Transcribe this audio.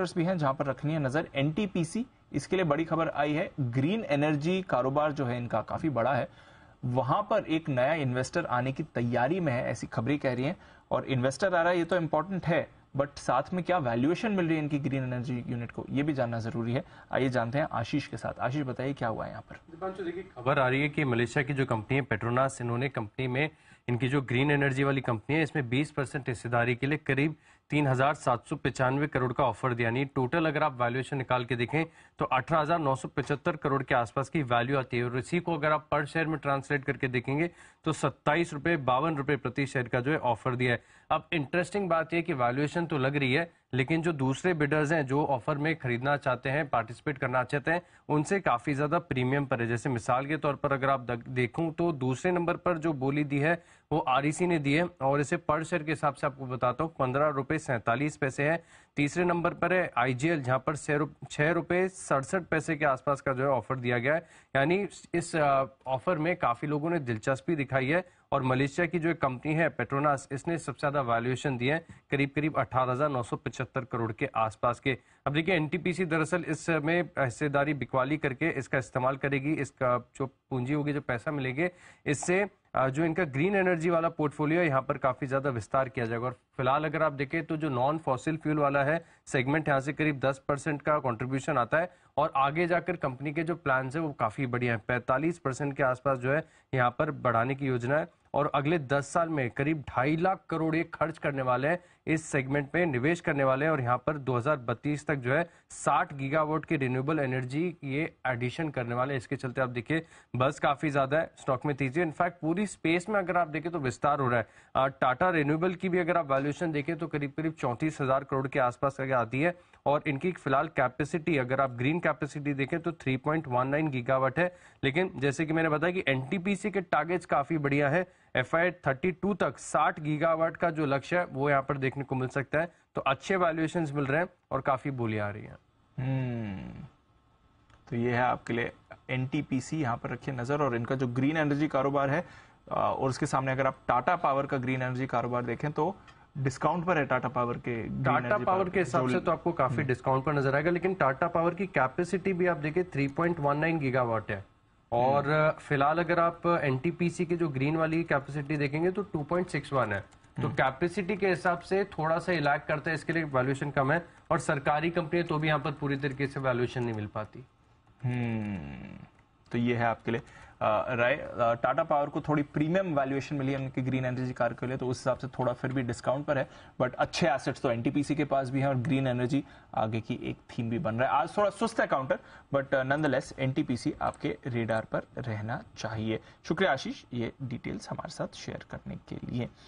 Counters भी हैं जहां पर रखनी है नजर एनटीपीसी इसके लिए बड़ी खबर आई है ग्रीन एनर्जी कारोबार जो है इनका काफी बड़ा है वहां पर एक नया इन्वेस्टर आने की तैयारी में है ऐसी खबरें कह रही हैं और इन्वेस्टर आ रहा है ये तो इंपॉर्टेंट है बट साथ में क्या वैल्यूएशन मिल रही है इनकी ग्रीन एनर्जी यूनिट को ये भी जानना जरूरी है आइए जानते हैं आशीष के साथ आशीष बताइए क्या हुआ है यहाँ पर खबर आ रही है कि मलेशिया की जो कंपनी है पेट्रोनास इन्होंने कंपनी में इनकी जो ग्रीन एनर्जी वाली कंपनी है इसमें 20 परसेंट हिस्सेदारी के लिए करीब तीन हजार सात सौ पचानवे करोड़ का ऑफर दिया यानी टोटल अगर आप वैल्यूएशन निकाल के देखें तो अठारह हजार नौ सौ पचहत्तर करोड़ के आसपास की वैल्यू आती है और इसी को अगर आप पर शेयर में ट्रांसलेट करके देखेंगे तो सत्ताईस रुपए बावन रुपए प्रति शेयर का जो है ऑफर दिया है अब इंटरेस्टिंग बात यह कि वैल्यूएशन तो लग रही है लेकिन जो दूसरे बिडर्स हैं जो ऑफर में खरीदना चाहते हैं पार्टिसिपेट करना चाहते हैं उनसे काफ़ी ज़्यादा प्रीमियम पर है जैसे मिसाल के तौर पर अगर आप देखूँ तो दूसरे नंबर पर जो बोली दी है वो आर e ने दी है और इसे पर शेयर के हिसाब से आपको बताता हूँ पंद्रह रुपए सैंतालीस पैसे है तीसरे नंबर पर है आई जी एल जहाँ पर छह रुपए सड़सठ पैसे के आसपास का जो है ऑफर दिया गया है यानी इस ऑफर में काफ़ी लोगों ने दिलचस्पी दिखाई है और मलेशिया की जो एक कंपनी है पेट्रोनास इसने सबसे ज़्यादा वैल्यूएशन दिए हैं करीब करीब अठारह करोड़ के आसपास के अब देखिए एनटीपीसी दरअसल इस समय हिस्सेदारी बिकवाली करके इसका इस्तेमाल करेगी इसका जो पूंजी होगी जो पैसा मिलेंगे इससे जो इनका ग्रीन एनर्जी वाला पोर्टफोलियो यहाँ पर काफी ज्यादा विस्तार किया जाएगा और फिलहाल अगर आप देखें तो जो नॉन फॉसिल फ्यूल वाला है सेगमेंट यहाँ से करीब 10 परसेंट का कंट्रीब्यूशन आता है और आगे जाकर कंपनी के जो प्लान है वो काफी बढ़िया है पैंतालीस परसेंट के आसपास जो है यहाँ पर बढ़ाने की योजना है और अगले 10 साल में करीब ढाई लाख करोड़ ये खर्च करने वाले हैं इस सेगमेंट में निवेश करने वाले हैं और यहाँ पर 2032 तक जो है 60 गीगावाट की रिन्यूएबल एनर्जी ये एडिशन करने वाले हैं इसके चलते आप देखिए बस काफी ज्यादा है स्टॉक में तेजी इनफैक्ट पूरी स्पेस में अगर आप देखें तो विस्तार हो रहा है टाटा रिन्यूएबल की भी अगर आप वैल्यूएशन देखें तो करीब करीब चौंतीस करोड़ के आसपास अगर आती है और इनकी फिलहाल कैपेसिटी अगर आप ग्रीन कैपेसिटी देखें तो 3.19 गीगावाट है लेकिन जैसे कि मैंने बताया कि एनटीपीसी के टारगेट्स काफी बढ़िया है एफ आई तक 60 गीगावाट का जो लक्ष्य है वो यहाँ पर देखने को मिल सकता है तो अच्छे वैल्यूएशन मिल रहे हैं और काफी बोली आ रही है हम्म। तो ये है आपके लिए एन टी पी सी यहाँ पर रखिए नजर और इनका जो ग्रीन एनर्जी कारोबार है और उसके सामने अगर आप टाटा पावर का ग्रीन एनर्जी कारोबार देखें तो डिस्काउंट पर है टाटा पावर के टाटा पावर के हिसाब से तो आपको काफी डिस्काउंट हम्म। पर नजर आएगा लेकिन टाटा पावर की कैपेसिटी भी आप देखिए 3.19 गीगावाट है और फिलहाल अगर आप एनटीपीसी के जो ग्रीन वाली कैपेसिटी देखेंगे तो 2.61 है तो कैपेसिटी हम्म। के हिसाब से थोड़ा सा इलाक करता है इसके लिए वैल्यूएशन कम है और सरकारी कंपनी तो भी यहाँ पर पूरी तरीके से वैल्यूएशन नहीं मिल पाती हम्म तो ये है आपके लिए राय टाटा पावर को थोड़ी प्रीमियम वैल्यूएशन मिली है उनकी ग्रीन एनर्जी कार के लिए तो उस हिसाब से थोड़ा फिर भी डिस्काउंट पर है बट अच्छे एसेट्स तो एनटीपीसी के पास भी है और ग्रीन एनर्जी आगे की एक थीम भी बन रहा है आज थोड़ा सुस्त है काउंटर बट लेस एनटीपीसी आपके रेडार पर रहना चाहिए शुक्रिया आशीष ये डिटेल्स हमारे साथ शेयर करने के लिए